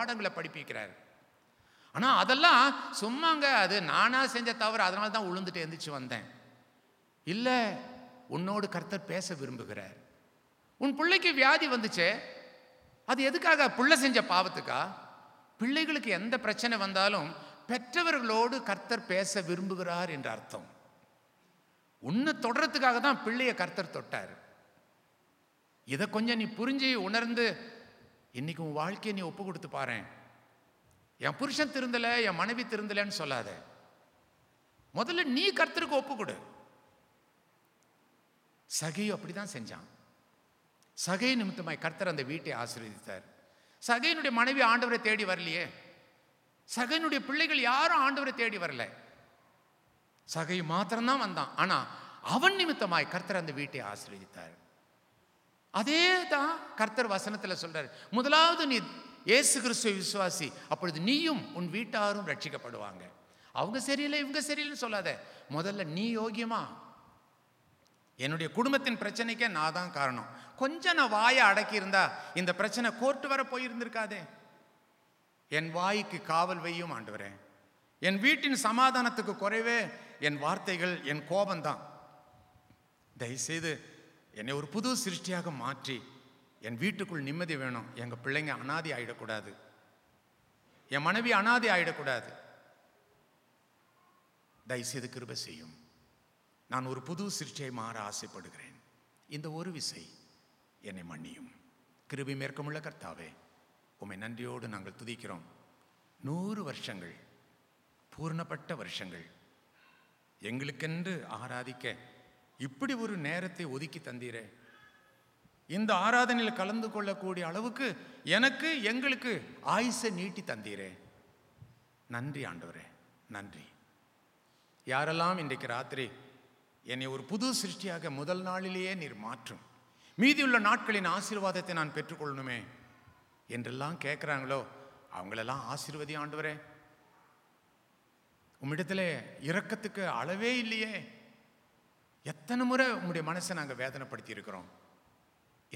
பாடங்களை படிப்பிக்கிறார் ஆனால் அதெல்லாம் சும்மாங்க அது நானாக செஞ்ச தவறு அதனால தான் உளுந்துட்டு எந்திரிச்சு வந்தேன் இல்லை உன்னோடு கர்த்தர் பேச விரும்புகிறார் உன் பிள்ளைக்கு வியாதி வந்துச்சு அது எதுக்காக பிள்ளை செஞ்ச பாவத்துக்கா பிள்ளைகளுக்கு எந்த பிரச்சனை வந்தாலும் பெற்றவர்களோடு கர்த்தர் பேச விரும்புகிறார் என்ற அர்த்தம் உன்னை தொடரத்துக்காக தான் பிள்ளையை கர்த்தர் தொட்டார் இதை கொஞ்சம் நீ புரிஞ்சு உணர்ந்து இன்றைக்கி உன் வாழ்க்கையை நீ ஒப்பு கொடுத்து பாரு என் புருஷன் திருந்தலை என் மனைவி திருந்தலைன்னு சொல்லாத முதல்ல நீ கர்த்தருக்கு ஒப்பு கொடு சகையும் அப்படி தான் செஞ்சான் சகை நிமித்தமாய் கர்த்தர் அந்த வீட்டை ஆசீர்வதித்தார் சகையினுடைய மனைவி ஆண்டவரை தேடி வரலையே சகையினுடைய பிள்ளைகள் யாரும் ஆண்டவரை தேடி வரல சகை மாத்திரம்தான் வந்தான் ஆனால் அவன் நிமித்தமாய் கர்த்தர் அந்த வீட்டை ஆசீர்வதித்தார் அதே தான் கர்த்தர் வசனத்தில் சொல்கிறார் முதலாவது நீ ஏசு கிறிஸ்துவ விசுவாசி அப்பொழுது நீயும் உன் வீட்டாரும் ரட்சிக்கப்படுவாங்க அவங்க சரியில்லை இவங்க சரியில்லைன்னு சொல்லாத முதல்ல நீ யோகியமா என்னுடைய குடும்பத்தின் பிரச்சனைக்கே நான் தான் காரணம் கொஞ்சம் நான் வாயை அடக்கியிருந்தா இந்த பிரச்சனை கோர்ட்டு வர போயிருந்திருக்காதே என் வாய்க்கு காவல் வையும் ஆண்டு என் வீட்டின் சமாதானத்துக்கு குறைவே என் வார்த்தைகள் என் கோபம்தான் தயவுசெய்து என்னை ஒரு புது சிருஷ்டியாக மாற்றி என் வீட்டுக்குள் நிம்மதி வேணும் எங்கள் பிள்ளைங்க அனாதி ஆகிடக்கூடாது என் மனைவி அனாதி ஆகிடக்கூடாது தயவுசெய்து கிருப செய்யும் நான் ஒரு புது சிருஷ்டியை மாற ஆசைப்படுகிறேன் இந்த ஒரு விசை என்னை மன்னியும் கிருபி மேற்கமுள்ள கர்த்தாவே உமை நன்றியோடு நாங்கள் துதிக்கிறோம் நூறு வருஷங்கள் பூர்ணப்பட்ட வருஷங்கள் எங்களுக்கென்று ஆராதிக்க இப்படி ஒரு நேரத்தை ஒதுக்கி தந்தீரே இந்த ஆராதனையில் கலந்து கொள்ளக்கூடிய அளவுக்கு எனக்கு எங்களுக்கு ஆயுசை நீட்டி தந்தீரே நன்றி ஆண்டவரே நன்றி யாரெல்லாம் இன்றைக்கு ராத்திரி என்னை ஒரு புது சிருஷ்டியாக முதல் நாளிலேயே நீர் மாற்றும் மீதியுள்ள நாட்களின் ஆசீர்வாதத்தை நான் பெற்றுக்கொள்ளணுமே என்றெல்லாம் கேட்குறாங்களோ அவங்களெல்லாம் ஆசீர்வதி ஆண்டவரே உம்மிடத்தில் இறக்கத்துக்கு அளவே இல்லையே எத்தனை முறை உங்களுடைய மனசை நாங்கள் வேதனைப்படுத்தி இருக்கிறோம்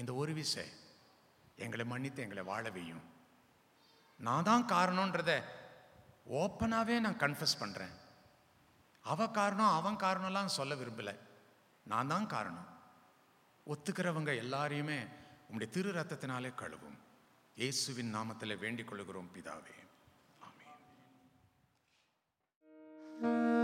இந்த ஒரு விசை எங்களை மன்னித்து எங்களை வாழ வையும் நான் தான் காரணன்றத ஓப்பனாகவே நான் கன்ஃபஸ் பண்ணுறேன் அவ காரணம் அவன் காரணம்லாம் சொல்ல விரும்பலை நான் தான் காரணம் ஒத்துக்கிறவங்க எல்லாரையுமே உங்களுடைய திரு ரத்தத்தினாலே கழுவும் இயேசுவின் நாமத்தில் வேண்டிக் கொள்கிறோம் பிதாவே ஆமே